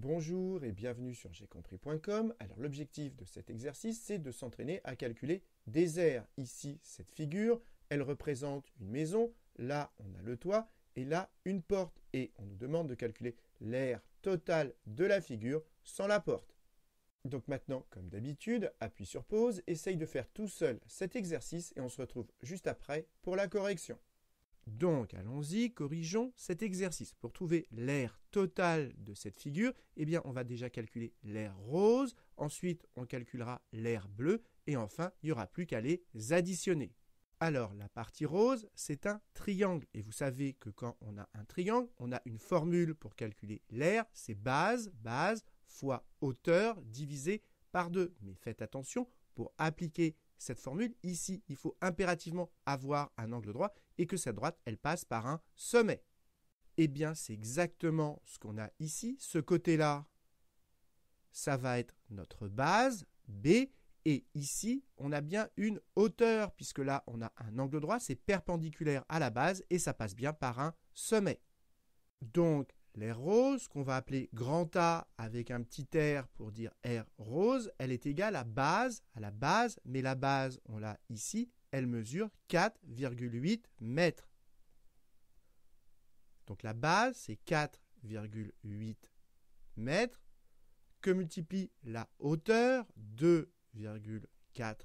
Bonjour et bienvenue sur compris.com. Alors l'objectif de cet exercice, c'est de s'entraîner à calculer des airs. Ici, cette figure, elle représente une maison, là on a le toit et là une porte et on nous demande de calculer l'air total de la figure sans la porte. Donc maintenant, comme d'habitude, appuie sur pause, essaye de faire tout seul cet exercice et on se retrouve juste après pour la correction. Donc, allons-y, corrigeons cet exercice. Pour trouver l'air total de cette figure, eh bien, on va déjà calculer l'air rose, ensuite on calculera l'air bleu. et enfin, il n'y aura plus qu'à les additionner. Alors, la partie rose, c'est un triangle. Et vous savez que quand on a un triangle, on a une formule pour calculer l'air. c'est base, base, fois hauteur, divisé par 2. Mais faites attention, pour appliquer cette formule ici. Il faut impérativement avoir un angle droit et que cette droite, elle passe par un sommet. Eh bien, c'est exactement ce qu'on a ici. Ce côté-là, ça va être notre base, B, et ici, on a bien une hauteur, puisque là, on a un angle droit, c'est perpendiculaire à la base, et ça passe bien par un sommet. Donc, L'air rose, qu'on va appeler grand A avec un petit R pour dire air rose, elle est égale à base, à la base, mais la base, on l'a ici, elle mesure 4,8 mètres. Donc la base, c'est 4,8 mètres que multiplie la hauteur, 2,4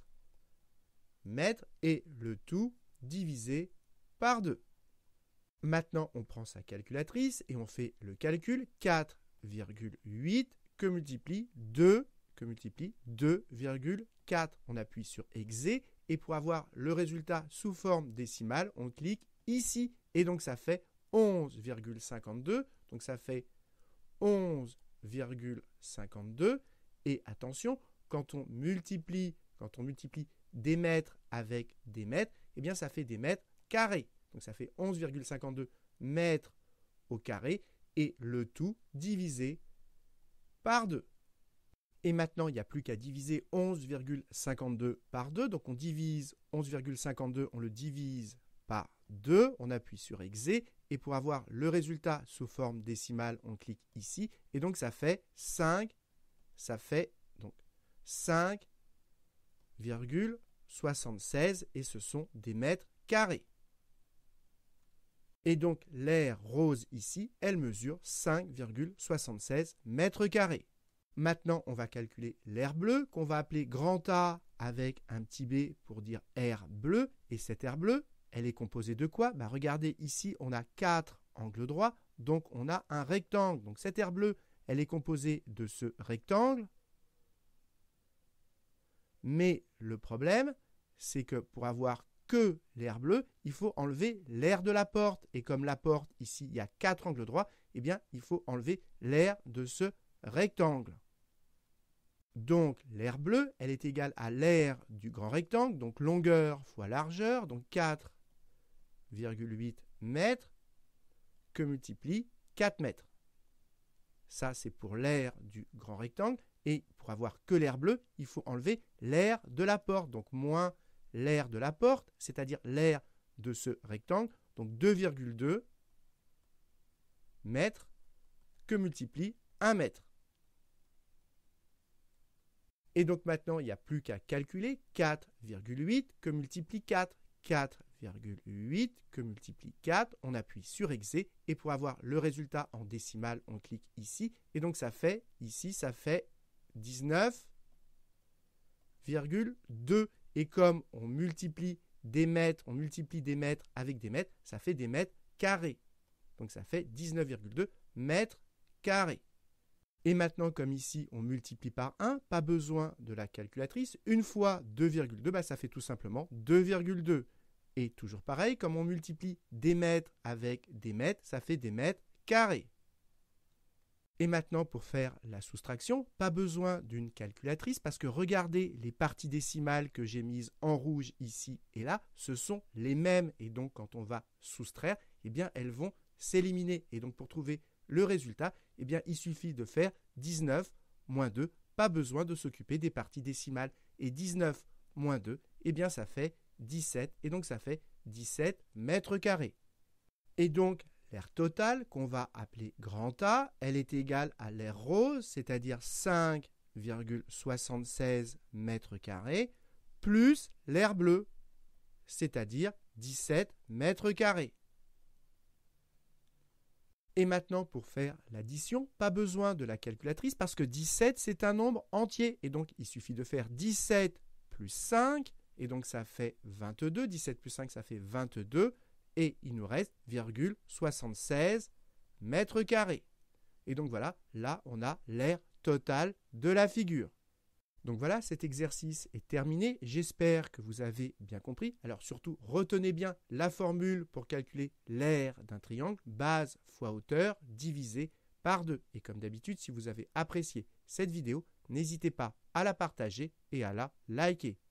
mètres, et le tout divisé par 2. Maintenant, on prend sa calculatrice et on fait le calcul 4,8 que multiplie 2 que multiplie 2,4. On appuie sur exé et pour avoir le résultat sous forme décimale, on clique ici et donc ça fait 11,52. Donc ça fait 11,52 et attention, quand on multiplie quand on multiplie des mètres avec des mètres, eh bien ça fait des mètres carrés. Donc ça fait 11,52 mètres au carré et le tout divisé par 2. Et maintenant, il n'y a plus qu'à diviser 11,52 par 2. Donc on divise 11,52, on le divise par 2, on appuie sur Exé, et pour avoir le résultat sous forme décimale, on clique ici, et donc ça fait 5, ça fait donc 5,76, et ce sont des mètres carrés. Et donc l'air rose ici, elle mesure 5,76 mètres carrés. Maintenant, on va calculer l'air bleu, qu'on va appeler grand A avec un petit b pour dire air bleu. Et cet air bleu, elle est composée de quoi bah, Regardez ici, on a quatre angles droits, donc on a un rectangle. Donc cette air bleu, elle est composée de ce rectangle. Mais le problème, c'est que pour avoir que l'air bleu, il faut enlever l'air de la porte. Et comme la porte, ici, il y a quatre angles droits, eh bien, il faut enlever l'air de ce rectangle. Donc, l'air bleu, elle est égale à l'air du grand rectangle, donc longueur fois largeur, donc 4,8 mètres, que multiplie 4 mètres. Ça, c'est pour l'air du grand rectangle. Et pour avoir que l'air bleu, il faut enlever l'air de la porte, donc moins l'aire de la porte, c'est-à-dire l'aire de ce rectangle, donc 2,2 mètres que multiplie 1 mètre. Et donc maintenant, il n'y a plus qu'à calculer 4,8 que multiplie 4. 4,8 que multiplie 4, on appuie sur Exé et pour avoir le résultat en décimale, on clique ici. Et donc ça fait, ici, ça fait 19,2. Et comme on multiplie des mètres, on multiplie des mètres avec des mètres, ça fait des mètres carrés. Donc ça fait 19,2 mètres carrés. Et maintenant, comme ici, on multiplie par 1, pas besoin de la calculatrice. Une fois 2,2, bah, ça fait tout simplement 2,2. Et toujours pareil, comme on multiplie des mètres avec des mètres, ça fait des mètres carrés. Et maintenant, pour faire la soustraction, pas besoin d'une calculatrice parce que regardez les parties décimales que j'ai mises en rouge ici et là, ce sont les mêmes. Et donc, quand on va soustraire, eh bien, elles vont s'éliminer. Et donc, pour trouver le résultat, eh bien, il suffit de faire 19 moins 2. Pas besoin de s'occuper des parties décimales. Et 19 moins 2, eh bien, ça fait 17. Et donc, ça fait 17 mètres carrés. Et donc, L'air totale, qu'on va appeler grand A, elle est égale à l'air rose, c'est-à-dire 5,76 mètres carrés, plus l'air bleu, c'est-à-dire 17 mètres carrés. Et maintenant, pour faire l'addition, pas besoin de la calculatrice parce que 17, c'est un nombre entier. Et donc, il suffit de faire 17 plus 5, et donc ça fait 22. 17 plus 5, ça fait 22 et il nous reste 76 mètres carrés. Et donc voilà, là on a l'air total de la figure. Donc voilà, cet exercice est terminé. J'espère que vous avez bien compris. Alors surtout, retenez bien la formule pour calculer l'aire d'un triangle, base fois hauteur divisé par 2. Et comme d'habitude, si vous avez apprécié cette vidéo, n'hésitez pas à la partager et à la liker.